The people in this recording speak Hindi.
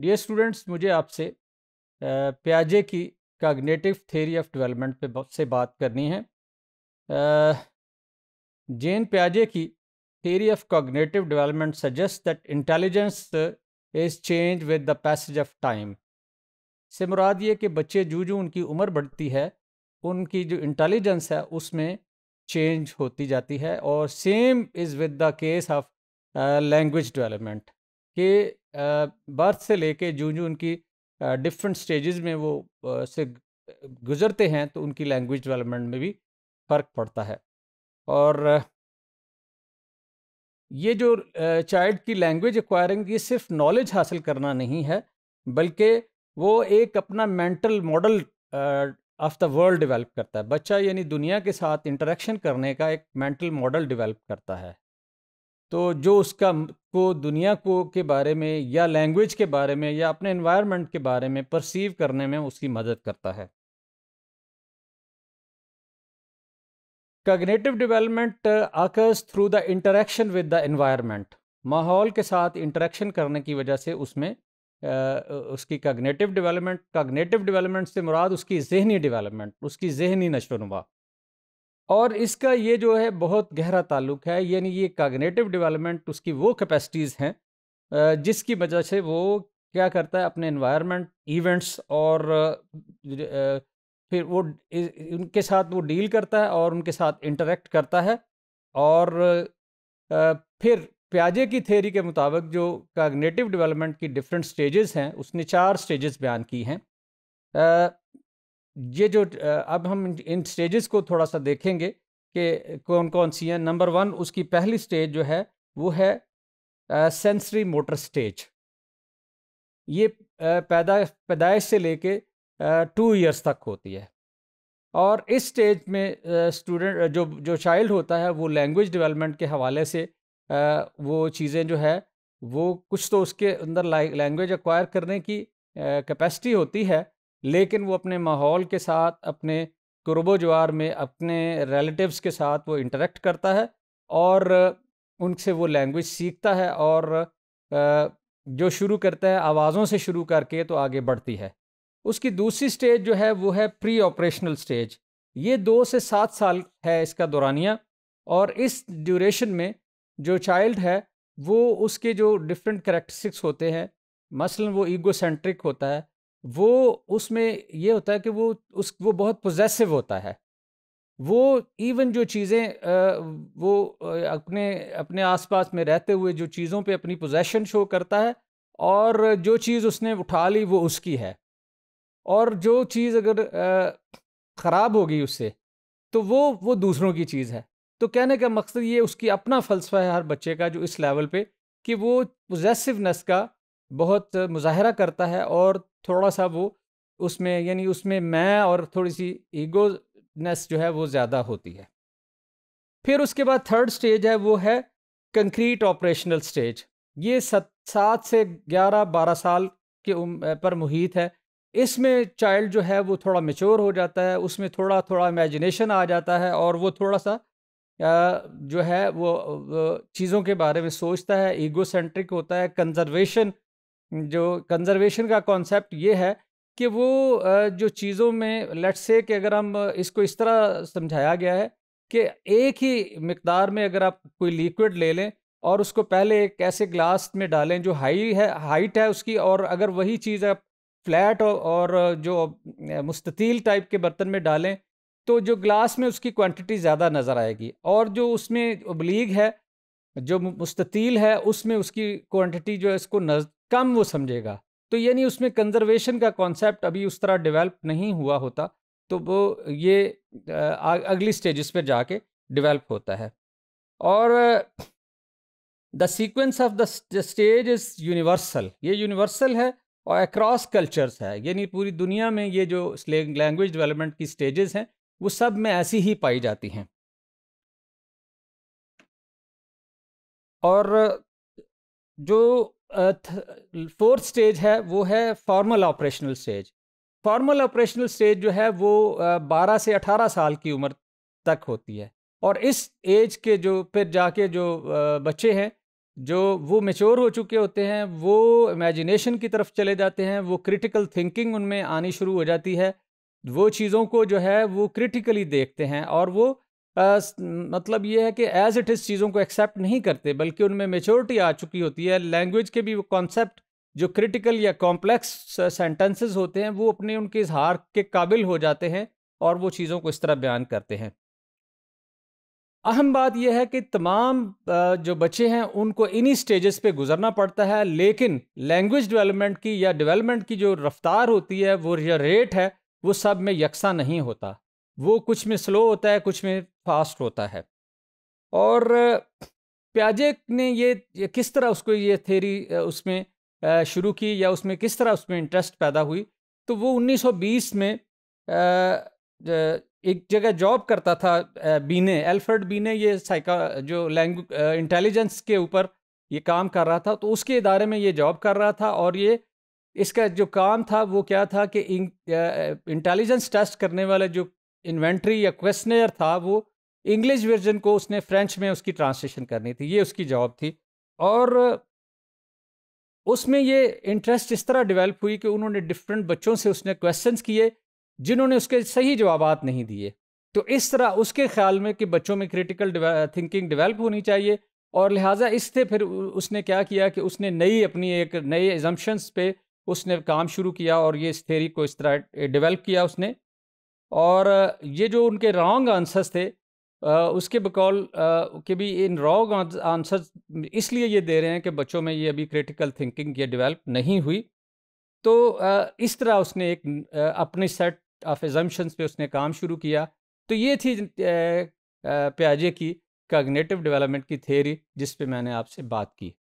डियर स्टूडेंट्स मुझे आपसे प्याजे की कागनेटिव थेरी ऑफ डेवलपमेंट पे से बात करनी है जेन प्याजे की theory of cognitive development suggest that intelligence is change with the passage of time से मुराद ये कि बच्चे जो जो उनकी उम्र बढ़ती है उनकी जो इंटेलिजेंस है उसमें चेंज होती जाती है और same is with the case of language development कि बर्थ से लेके जूँ जूँ उनकी डिफरेंट स्टेजेस में वो से गुज़रते हैं तो उनकी लैंग्वेज डेवलपमेंट में भी फ़र्क पड़ता है और ये जो चाइल्ड की लैंग्वेज एक्वायरिंग ये सिर्फ नॉलेज हासिल करना नहीं है बल्कि वो एक अपना mental model of the world develop करता है बच्चा यानी दुनिया के साथ इंटरेक्शन करने का एक मेंटल मॉडल डेवलप करता है तो जो उसका को दुनिया को के बारे में या लैंग्वेज के बारे में या अपने इन्वायरमेंट के बारे में परसीव करने में उसकी मदद करता है cognitive development occurs through the interaction with the environment माहौल के साथ इंटरेक्शन करने की वजह से उसमें आ, uh, uh, उसकी कग्नेटिव डेवलपमेंट कग्नेटिव डेवलपमेंट से मुराद उसकी जहनी डेवलपमेंट उसकी जहनी नशोनुमा और इसका ये जो है बहुत गहरा ताल्लुक है यानी ये कागनेटिव डेवलपमेंट उसकी वो कैपेसिटीज़ हैं जिसकी वजह से वो क्या करता है अपने इन्वायरमेंट इवेंट्स और फिर वो उनके साथ वो डील करता है और उनके साथ इंटरेक्ट करता है और फिर प्याजे की थेरी के मुताबिक जो कागनेटिव डेवलपमेंट की डिफरेंट स्टेजेस हैं उसने चार स्टेजेस बयान की हैं ये जो अब हम इन स्टेजेस को थोड़ा सा देखेंगे कि कौन कौन सी हैं नंबर वन उसकी पहली स्टेज जो है वो है सेंसरी मोटर स्टेज ये पैदा पैदाइश से लेके टू इयर्स तक होती है और इस स्टेज में स्टूडेंट जो जो चाइल्ड होता है वो लैंग्वेज डेवलपमेंट के हवाले से आ, वो चीज़ें जो है वो कुछ तो उसके अंदर लैंग्वेज एक्वायर करने की कैपेसिटी होती है लेकिन वो अपने माहौल के साथ अपने कुरबोजवार में अपने रिलेटिव्स के साथ वो इंटरेक्ट करता है और उनसे वो लैंग्वेज सीखता है और जो शुरू करता है आवाज़ों से शुरू करके तो आगे बढ़ती है उसकी दूसरी स्टेज जो है वो है प्री ऑपरेशनल स्टेज ये दो से सात साल है इसका दौरानिया और इस ड्यूरेशन में जो चाइल्ड है वो उसके जो डिफरेंट करेक्टरिस्टिक्स होते हैं मसलन वो ईगो सेंट्रिक होता है वो उसमें ये होता है कि वो उस वो बहुत पोजेसिव होता है वो इवन जो चीज़ें वो अपने अपने आसपास में रहते हुए जो चीज़ों पे अपनी पोजेशन शो करता है और जो चीज़ उसने उठा ली वो उसकी है और जो चीज़ अगर ख़राब हो गई उससे तो वो वो दूसरों की चीज़ है तो कहने का मकसद ये उसकी अपना फ़लसफ़ा है हर बच्चे का जो इस लेवल पे कि वो पोजेसिवनेस का बहुत मुजाहरा करता है और थोड़ा सा वो उसमें यानी उसमें मैं और थोड़ी सी ईगोनेस जो है वो ज़्यादा होती है फिर उसके बाद थर्ड स्टेज है वो है कंक्रीट ऑपरेशनल स्टेज ये सत सात से ग्यारह बारह साल के उम, पर मुहित है इसमें चाइल्ड जो है वो थोड़ा मेच्योर हो जाता है उसमें थोड़ा थोड़ा इमेजिनेशन आ जाता है और वो थोड़ा सा जो है वो चीज़ों के बारे में सोचता है ईगो सेंट्रिक होता है कंजर्वेशन जो कंजर्वेशन का कॉन्सेप्ट ये है कि वो जो चीज़ों में लेट्स से कि अगर हम इसको इस तरह समझाया गया है कि एक ही मकदार में अगर आप कोई लिक्विड ले लें और उसको पहले एक ऐसे ग्लास में डालें जो हाई है हाइट है उसकी और अगर वही चीज़ आप फ्लैट और जो मुस्ततील टाइप के बर्तन में डालें तो जो ग्लास में उसकी क्वांटिटी ज़्यादा नज़र आएगी और जो उसमें उबलीग है जो मुस्ततील है उसमें उसकी क्वांटिटी जो है इसको नज कम वो समझेगा तो यानी उसमें कंजर्वेशन का कॉन्सेप्ट अभी उस तरह डेवलप नहीं हुआ होता तो वो ये अगली स्टेजेस पर जाके डेवलप होता है और the sequence of the stage is universal ये यूनिवर्सल है और अक्रॉस कल्चर्स है यानी पूरी दुनिया में ये जो लैंग्वेज डेवलपमेंट की स्टेजेस हैं वो सब में ऐसी ही पाई जाती हैं और जो फोर्थ स्टेज है वो है formal operational stage formal operational stage जो है वो बारह से अठारह साल की उम्र तक होती है और इस एज के जो फिर जाके जो बच्चे हैं जो वो मेच्योर हो चुके होते हैं वो इमेजिनेशन की तरफ चले जाते हैं वो क्रिटिकल थिंकिंग उनमें आनी शुरू हो जाती है वो चीज़ों को जो है वो क्रिटिकली देखते हैं और वो आ, मतलब ये है कि एज इट इज़ चीज़ों को एक्सेप्ट नहीं करते बल्कि उनमें मेचोरिटी आ चुकी होती है लैंग्वेज के भी वो कॉन्सेप्ट जो क्रिटिकल या कॉम्प्लेक्स सेंटेंसेस होते हैं वो अपने उनके इजहार के काबिल हो जाते हैं और वो चीज़ों को इस तरह बयान करते हैं अहम बात यह है कि तमाम जो बच्चे हैं उनको इन्हीं स्टेजेस पे गुजरना पड़ता है लेकिन लैंग्वेज डेवलपमेंट की या डेवलपमेंट की जो रफ्तार होती है वो या रेट है वो सब में यकसा नहीं होता वो कुछ में स्लो होता है कुछ में फास्ट होता है और प्याजे ने ये किस तरह उसको ये थेरी उसमें शुरू की या उसमें किस तरह उसमें इंटरेस्ट पैदा हुई तो वो 1920 में एक जगह जॉब करता था बीने एल्फर्ड बीने ये साइका जो लैंग इंटेलिजेंस के ऊपर ये काम कर रहा था तो उसके इदारे में ये जॉब कर रहा था और ये इसका जो काम था वो क्या था कि इंटेलिजेंस टेस्ट करने वाले जो इन्वेंट्री या क्वेश्चनर था वो इंग्लिश वर्जन को उसने फ्रेंच में उसकी ट्रांसलेशन करनी थी ये उसकी जॉब थी और उसमें ये इंटरेस्ट इस तरह डेवलप हुई कि उन्होंने डिफरेंट बच्चों से उसने क्वेश्चंस किए जिन्होंने उसके सही जवाब नहीं दिए तो इस तरह उसके ख्याल में कि बच्चों में क्रिटिकल थिंकिंग डेवलप होनी चाहिए और लिहाजा इससे फिर उसने क्या किया कि उसने नई अपनी एक नए एजम्पन्स पे उसने काम शुरू किया और ये इस थेरी को इस तरह डेवलप किया उसने और ये जो उनके रॉन्ग आंसर्स थे उसके बकौल के भी इन रॉन्ग आंसर्स इसलिए ये दे रहे हैं कि बच्चों में ये अभी क्रिटिकल थिंकिंग ये डेवलप नहीं हुई तो इस तरह उसने एक अपने सेट ऑफ एजम्पन्स पे उसने काम शुरू किया तो ये थी प्याजे की कग्नेटिव डेवलपमेंट की थेरी जिस पे मैंने आपसे बात की